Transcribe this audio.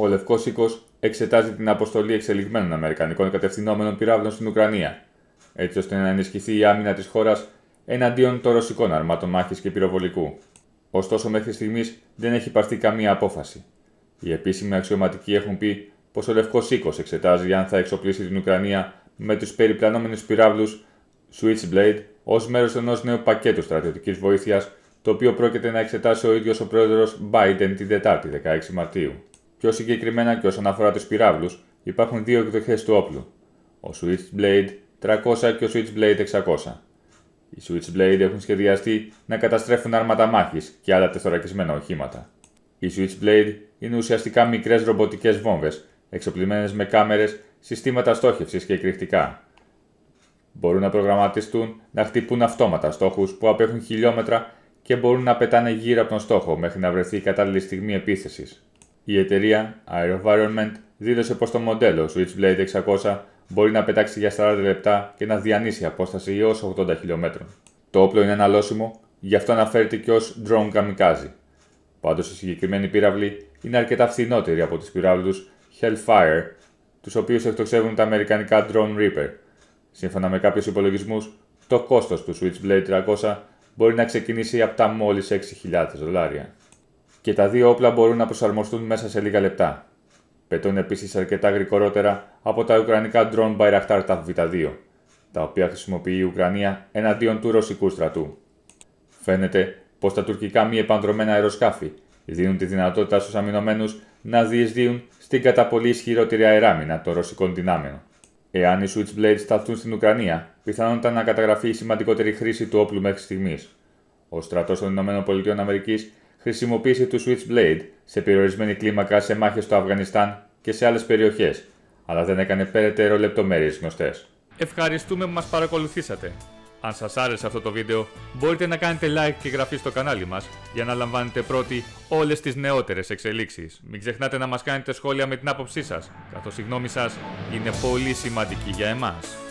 ο Λευκό Οίκο εξετάζει την αποστολή εξελιγμένων Αμερικανικών κατευθυνόμενων πυράβλων στην Ουκρανία, έτσι ώστε να ενισχυθεί η άμυνα της χώρας εναντίον των ρωσικών αρμάτων μάχης και πυροβολικού. Ωστόσο, μέχρι στιγμής δεν έχει πάρθει καμία απόφαση. Οι επίσημοι αξιωματικοί έχουν πει πως ο Λευκό Οίκο εξετάζει αν θα εξοπλίσει την Ουκρανία με τους περιπλανόμενους πυράβλους Switchblade ως μέρος ενός νέου πακέτου στρατιωτικής βοήθειας, το οποίο πρόκειται να εξετάσει ο ίδιος ο πρόεδρος Biden την Δετάρτη 16 Μαρτίου. Πιο συγκεκριμένα και όσον αφορά τους πυράβλους, υπάρχουν δύο εκδοχές του όπλου. Ο Switchblade 300 και ο Switchblade 600. Οι Switchblade έχουν σχεδιαστεί να καταστρέφουν άρματα μάχης και άλλα τεθωρακισμένα οχήματα. Οι Switchblade είναι ουσιαστικά μικρές ρομποτικές βόμβες, εξοπλισμένες με κάμερες, συστήματα στόχευσης και εκρηκτικά. Μπορούν να προγραμματιστούν να χτυπούν αυτόματα στόχους που απέχουν χιλιόμετρα και μπορούν να πετάνε γύρω από τον στόχο μέχρι να βρεθεί η κατάλληλη στιγμή επίθεσης. Η εταιρεία Aerovironment δήλωσε πως το μοντέλο Switchblade 600 μπορεί να πετάξει για 40 λεπτά και να διανύσει απόσταση έως 80 χιλιόμετρων. Το όπλο είναι αναλώσιμο, γι' αυτό αναφέρεται και ως drone kamikaze. Πάντως, η συγκεκριμένη πύραυλη είναι αρκετά φθηνότερη από τις πυράβλους Hellfire, τους οποίους εκτοξεύουν τα αμερικανικά Drone Reaper. Σύμφωνα με κάποιους υπολογισμούς, το κόστος του Switchblade 300 μπορεί να ξεκινήσει από τα μόλις 6.000 δολάρια και τα δύο όπλα μπορούν να προσαρμοστούν μέσα σε λίγα λεπτά. Πετούν επίσης αρκετά γρηγορότερα από τα ουκρανικά drone Bayraktar TAV V2, τα οποία χρησιμοποιεί η Ουκρανία εναντίον του ρωσικού στρατού. Φαίνεται πως τα τουρκικά μη επανδρομένα αεροσκάφη δίνουν τη δυνατότητα στους αμυνωμένους να διεισδύουν στην κατά πολύ ισχυρότερη αεράμινα των ρωσικών δυνάμεων. Εάν οι Switchblades σταθούν στην Ουκρανία, πιθανότατα να καταγραφεί η σημαντικότερη χρήση του όπλου μέχρι στιγμής. Ο στρατός των ΗΠΑ χρησιμοποίησε του Switchblade σε περιορισμένη κλίμακα σε μάχες στο Αφγανιστάν και σε άλλες περιοχές, αλλά δεν έκανε περαιτέρω λεπτομέρειες γνωστές. Ευχαριστούμε που μας παρακολουθήσατε. Αν σας άρεσε αυτό το βίντεο, μπορείτε να κάνετε like και εγγραφή στο κανάλι μας για να λαμβάνετε πρώτοι όλες τις νεότερες εξελίξεις. Μην ξεχνάτε να μας κάνετε σχόλια με την άποψή σας, καθώς η γνώμη σας είναι πολύ σημαντική για εμάς.